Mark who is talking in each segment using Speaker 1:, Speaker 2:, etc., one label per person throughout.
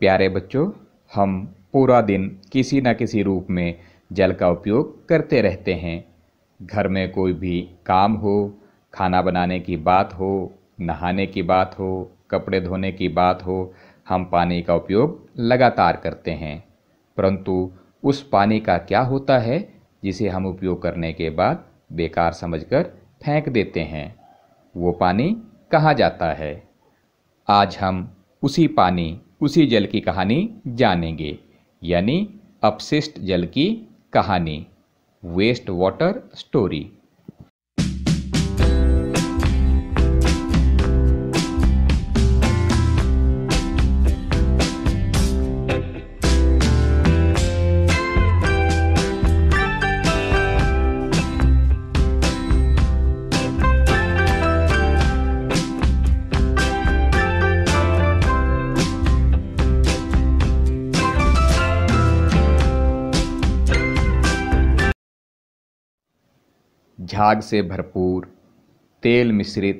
Speaker 1: प्यारे बच्चों हम पूरा दिन किसी न किसी रूप में जल का उपयोग करते रहते हैं घर में कोई भी काम हो खाना बनाने की बात हो नहाने की बात हो कपड़े धोने की बात हो हम पानी का उपयोग लगातार करते हैं परंतु उस पानी का क्या होता है जिसे हम उपयोग करने के बाद बेकार समझकर फेंक देते हैं वो पानी कहाँ जाता है आज हम उसी पानी उसी जल की कहानी जानेंगे यानी अपशिष्ट जल की कहानी वेस्ट वाटर स्टोरी झाग से भरपूर तेल मिश्रित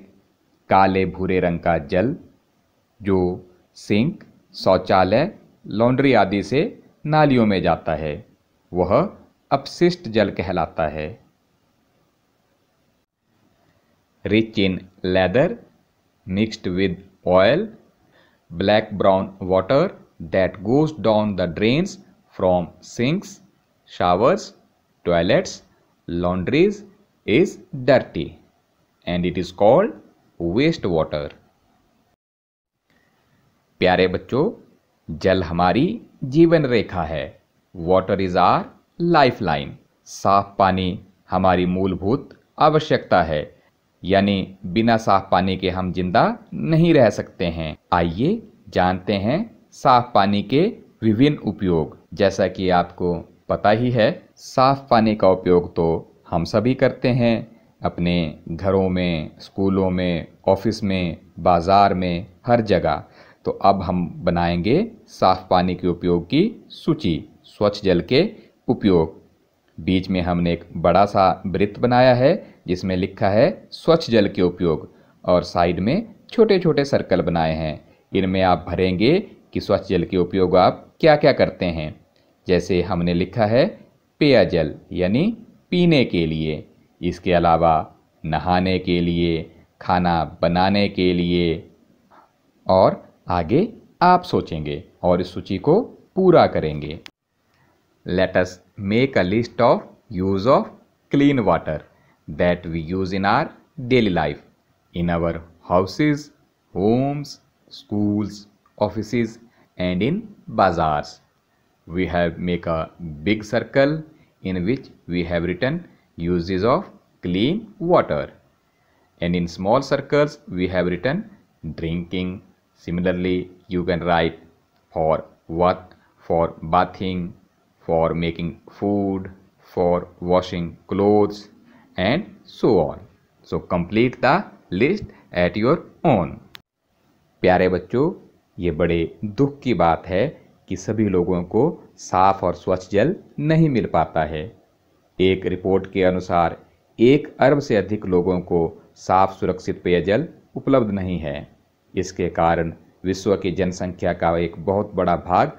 Speaker 1: काले भूरे रंग का जल जो सिंक शौचालय लॉन्ड्री आदि से नालियों में जाता है वह अपशिष्ट जल कहलाता है rich in lather mixed with oil black brown water that goes down the drains from sinks showers toilets laundries is dirty and it is called waste water. प्यारे बच्चों जल हमारी जीवन रेखा है water is our life line साफ पानी हमारी मूलभूत आवश्यकता है यानी बिना साफ पानी के हम जिंदा नहीं रह सकते हैं आइए जानते हैं साफ पानी के विभिन्न उपयोग जैसा कि आपको पता ही है साफ पानी का उपयोग तो हम सभी करते हैं अपने घरों में स्कूलों में ऑफिस में बाज़ार में हर जगह तो अब हम बनाएंगे साफ पानी के उपयोग की सूची स्वच्छ जल के उपयोग बीच में हमने एक बड़ा सा वृत्त बनाया है जिसमें लिखा है स्वच्छ जल के उपयोग और साइड में छोटे छोटे सर्कल बनाए हैं इनमें आप भरेंगे कि स्वच्छ जल के उपयोग आप क्या क्या करते हैं जैसे हमने लिखा है पेयजल यानी पीने के लिए इसके अलावा नहाने के लिए खाना बनाने के लिए और आगे आप सोचेंगे और इस सूची को पूरा करेंगे let us make a list of use of clean water that we use in our daily life in our houses homes schools offices and in bazaars we have make a big circle in which we have written uses of clean water. And in small circles, we have written drinking. Similarly, you can write for what, for bathing, for making food, for washing clothes and so on. So complete the list at your own. प्यारे बच्चों ये बड़े दुख की बात है कि सभी लोगों को साफ और स्वच्छ जल नहीं मिल पाता है एक रिपोर्ट के अनुसार एक अरब से अधिक लोगों को साफ सुरक्षित पेयजल उपलब्ध नहीं है इसके कारण विश्व की जनसंख्या का एक बहुत बड़ा भाग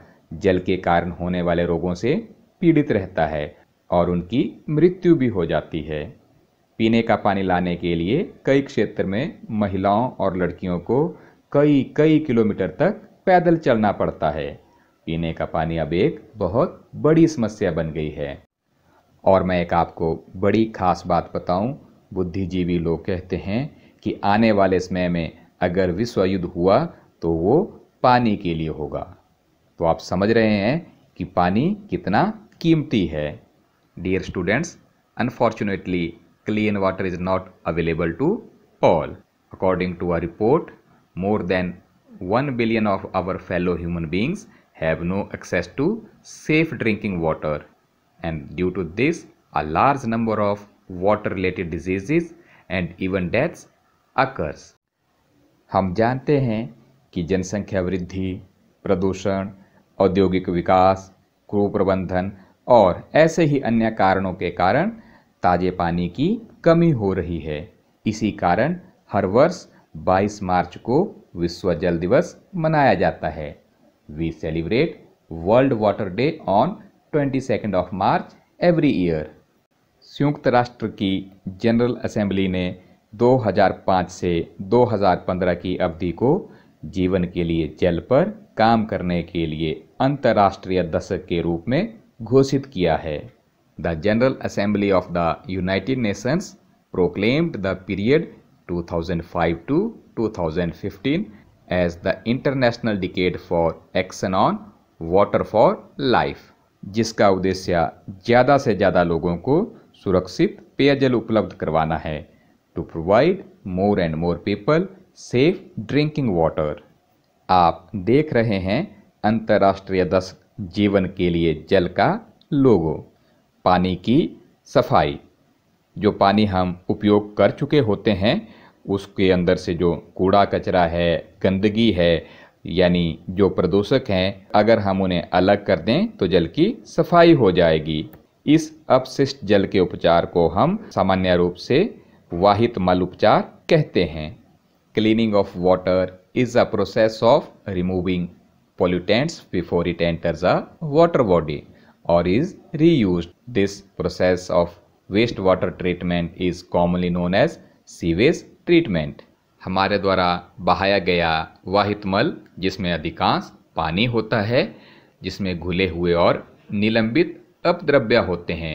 Speaker 1: जल के कारण होने वाले रोगों से पीड़ित रहता है और उनकी मृत्यु भी हो जाती है पीने का पानी लाने के लिए कई क्षेत्र में महिलाओं और लड़कियों को कई कई किलोमीटर तक पैदल चलना पड़ता है पीने का पानी अब एक बहुत बड़ी समस्या बन गई है और मैं एक आपको बड़ी खास बात बताऊं, बुद्धिजीवी लोग कहते हैं कि आने वाले समय में अगर विश्व युद्ध हुआ तो वो पानी के लिए होगा तो आप समझ रहे हैं कि पानी कितना कीमती है dear students unfortunately clean water is not available to all according to a report more than one billion of our fellow human beings have no access to safe drinking water and due to this a large number of water related diseases and even deaths occurs हम जानते हैं कि जनसंख्या वृद्धि प्रदूषण औद्योगिक विकास कुप्रबंधन और ऐसे ही अन्य कारणों के कारण ताजे पानी की कमी हो रही है इसी कारण हर वर्ष 22 मार्च को विश्व जल दिवस मनाया जाता है We celebrate World Water Day on 22nd of March every year. संयुक्त राष्ट्र की जनरल असेंबली ने 2005 से 2015 की अवधि को जीवन के लिए जल पर काम करने के लिए अंतर्राष्ट्रीय दशक के रूप में घोषित किया है the general assembly of the United Nations proclaimed the period 2005 to 2015 as the International Decade for Action on Water for Life जिसका उद्देश्य ज़्यादा से ज़्यादा लोगों को सुरक्षित पेयजल उपलब्ध करवाना है to provide more and more people safe drinking water आप देख रहे हैं अंतर्राष्ट्रीय दशक जीवन के लिए जल का लोगो पानी की सफाई जो पानी हम उपयोग कर चुके होते हैं उसके अंदर से जो कूड़ा कचरा है गंदगी है यानी जो प्रदूषक हैं अगर हम उन्हें अलग कर दें तो जल की सफाई हो जाएगी इस अपशिष्ट जल के उपचार को हम सामान्य रूप से वाहित मल उपचार कहते हैं cleaning of water is a process of removing before it it a water body और is reuse this process of waste water treatment is commonly known as sewage treatment हमारे द्वारा बहाया गया वाहित मल जिसमें अधिकांश पानी होता है जिसमें घुले हुए और निलंबित अपद्रव्य होते हैं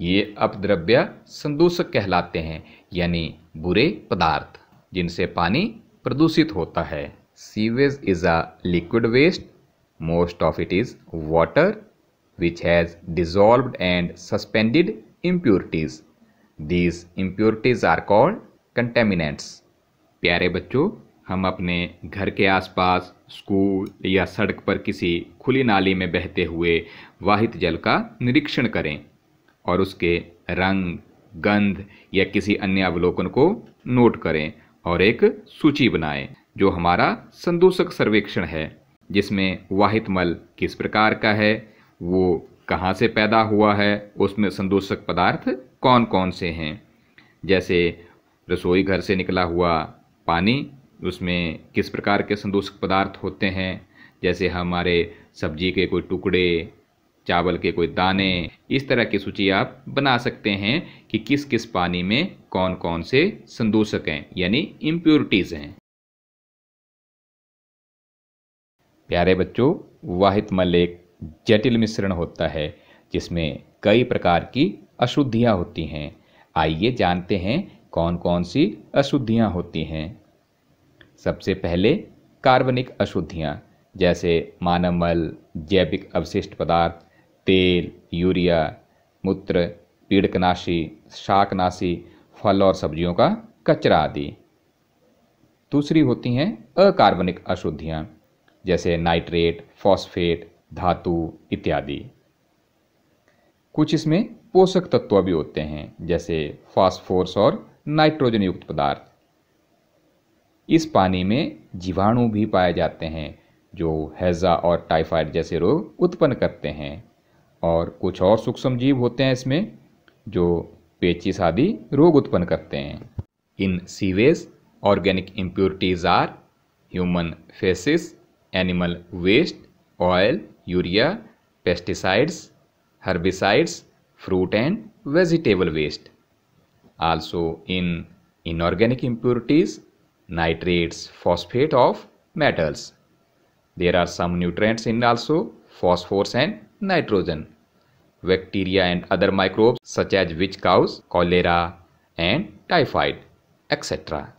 Speaker 1: ये अपद्रव्य संदूषक कहलाते हैं यानी बुरे पदार्थ जिनसे पानी प्रदूषित होता है sewage is a liquid waste most of it is water which has dissolve and suspended impurities these impurities are called contaminants प्यारे बच्चों हम अपने घर के आसपास स्कूल या सड़क पर किसी खुली नाली में बहते हुए वाहित जल का निरीक्षण करें और उसके रंग गंध या किसी अन्य अवलोकन को नोट करें और एक सूची बनाएं जो हमारा संदूषक सर्वेक्षण है जिसमें वाहित मल किस प्रकार का है वो कहाँ से पैदा हुआ है उसमें संदूषक पदार्थ कौन कौन से हैं जैसे रसोई घर से निकला हुआ पानी उसमें किस प्रकार के संदूषक पदार्थ होते हैं जैसे हमारे सब्जी के कोई टुकड़े चावल के कोई दाने इस तरह की सूची आप बना सकते हैं कि किस किस पानी में कौन कौन से संदूषक हैं यानी इम्प्योरिटीज़ हैं प्यारे बच्चों वाहित मल एक जटिल मिश्रण होता है जिसमें कई प्रकार की अशुद्धियाँ होती हैं आइए जानते हैं कौन कौन सी अशुद्धियाँ होती हैं सबसे पहले कार्बनिक अशुद्धियाँ जैसे मानव मल जैविक अवशिष्ट पदार्थ तेल यूरिया मूत्र पीड़कनाशी शाकनाशी फल और सब्जियों का कचरा आदि दूसरी होती हैं अकार्बनिक अशुद्धियाँ जैसे नाइट्रेट फॉस्फेट धातु इत्यादि कुछ इसमें पोषक तत्व भी होते हैं जैसे फास्फोरस और नाइट्रोजन युक्त पदार्थ इस पानी में जीवाणु भी पाए जाते हैं जो हैज़ा और टाइफाइड जैसे रोग उत्पन्न करते हैं और कुछ और सूक्ष्म जीव होते हैं इसमें जो पेचिस आदि रोग उत्पन्न करते हैं in sewage organic impurities are human faeces animal waste oil urea pesticides herbicides fruit and vegetable waste also in inorganic impurities, nitrates, phosphate of metals. There are some nutrients in also phosphorus and nitrogen. Bacteria and other microbes such as witch cows, cholera and typhoid, etc.